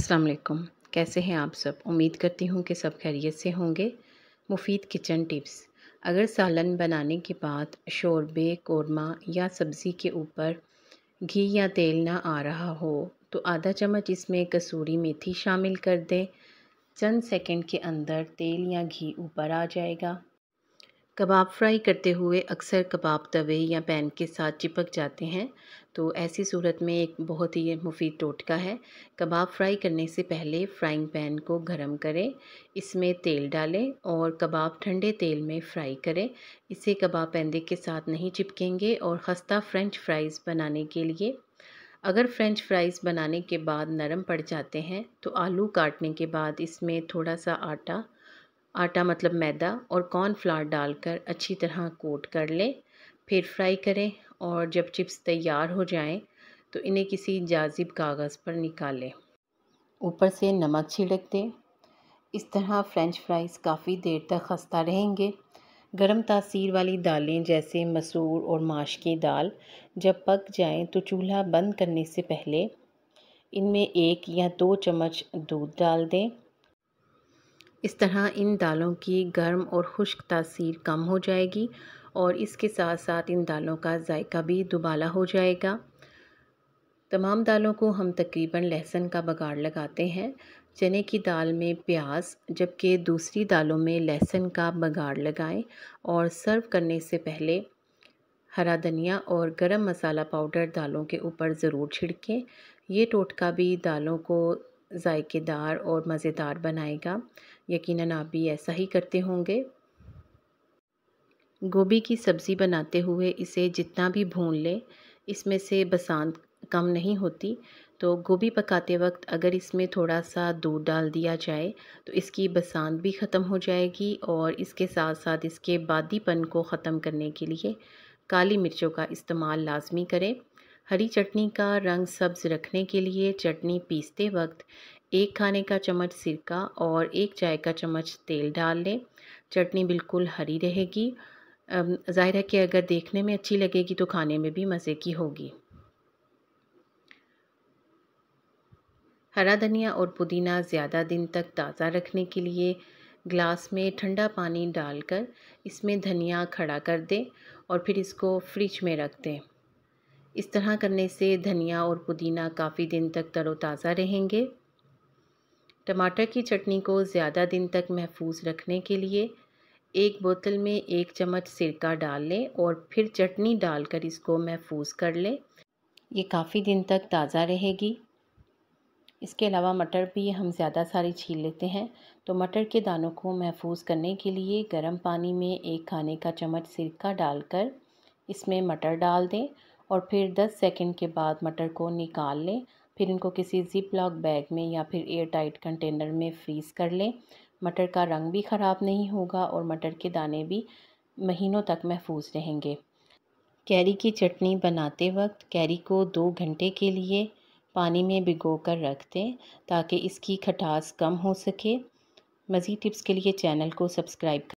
अस्सलाम वालेकुम कैसे हैं आप सब उम्मीद करती हूँ कि सब खैरियत से होंगे मुफीद किचन टिप्स अगर सालन बनाने के बाद शोरबे कौरमा या सब्ज़ी के ऊपर घी या तेल ना आ रहा हो तो आधा चम्मच इसमें कसूरी मेथी शामिल कर दें चंद सेकंड के अंदर तेल या घी ऊपर आ जाएगा कबाब फ्राई करते हुए अक्सर कबाब तवे या पैन के साथ चिपक जाते हैं तो ऐसी सूरत में एक बहुत ही मुफीद टोटका है कबाब फ्राई करने से पहले फ्राइंग पैन को गरम करें इसमें तेल डालें और कबाब ठंडे तेल में फ्राई करें इसे कबाब पैंदे के साथ नहीं चिपकेंगे और खस्ता फ्रेंच फ्राइज़ बनाने के लिए अगर फ्रेंच फ्राइज़ बनाने के बाद नरम पड़ जाते हैं तो आलू काटने के बाद इसमें थोड़ा सा आटा आटा मतलब मैदा और कॉर्नफ्लावर डालकर अच्छी तरह कोट कर लें फिर फ्राई करें और जब चिप्स तैयार हो जाएं तो इन्हें किसी जाजिब कागज़ पर निकालें ऊपर से नमक छिड़क दें इस तरह फ़्रेंच फ्राइज़ काफ़ी देर तक खस्ता रहेंगे गर्म तासीर वाली दालें जैसे मसूर और माश की दाल जब पक जाएं तो चूल्हा बंद करने से पहले इनमें एक या दो चम्मच दूध डाल दें इस तरह इन दालों की गर्म और खुश्क तासीर कम हो जाएगी और इसके साथ साथ इन दालों का जायका भी दुबाला हो जाएगा तमाम दालों को हम तकरीबन लहसन का बगाड़ लगाते हैं चने की दाल में प्याज जबकि दूसरी दालों में लहसुन का बगाड़ लगाएं और सर्व करने से पहले हरा धनिया और गरम मसाला पाउडर दालों के ऊपर ज़रूर छिड़कें ये टोटका भी दालों को ज़ायकेदार और मज़ेदार बनाएगा यकीनन आप भी ऐसा ही करते होंगे गोभी की सब्ज़ी बनाते हुए इसे जितना भी भून लें इसमें से बसांत कम नहीं होती तो गोभी पकाते वक्त अगर इसमें थोड़ा सा दूध डाल दिया जाए तो इसकी बसांत भी ख़त्म हो जाएगी और इसके साथ साथ इसके बादीपन को ख़त्म करने के लिए काली मिर्चों का इस्तेमाल लाजमी करें हरी चटनी का रंग सब्ज़ रखने के लिए चटनी पीसते वक्त एक खाने का चम्मच सिरका और एक चाय का चम्मच तेल डाल लें चटनी बिल्कुल हरी रहेगी ज़ाहिर है कि अगर देखने में अच्छी लगेगी तो खाने में भी मज़े की होगी हरा धनिया और पुदीना ज़्यादा दिन तक ताज़ा रखने के लिए ग्लास में ठंडा पानी डालकर इसमें धनिया खड़ा कर दें और फिर इसको फ्रिज में रख दें इस तरह करने से धनिया और पुदीना काफ़ी दिन तक तरोताज़ा रहेंगे टमाटर की चटनी को ज़्यादा दिन तक महफूज रखने के लिए एक बोतल में एक चम्मच सिरका डाल लें और फिर चटनी डालकर इसको महफूज कर लें ये काफ़ी दिन तक ताज़ा रहेगी इसके अलावा मटर भी हम ज़्यादा सारी छील लेते हैं तो मटर के दानों को महफूज करने के लिए गर्म पानी में एक खाने का चम्मच सिरका डालकर इसमें मटर डाल दें और फिर 10 सेकंड के बाद मटर को निकाल लें फिर इनको किसी ज़िप लॉक बैग में या फिर एयर टाइट कंटेनर में फ्रीज़ कर लें मटर का रंग भी ख़राब नहीं होगा और मटर के दाने भी महीनों तक महफूज रहेंगे कैरी की चटनी बनाते वक्त कैरी को दो घंटे के लिए पानी में भिगो कर रख दें ताकि इसकी खटास कम हो सके मज़ीद टिप्स के लिए चैनल को सब्सक्राइब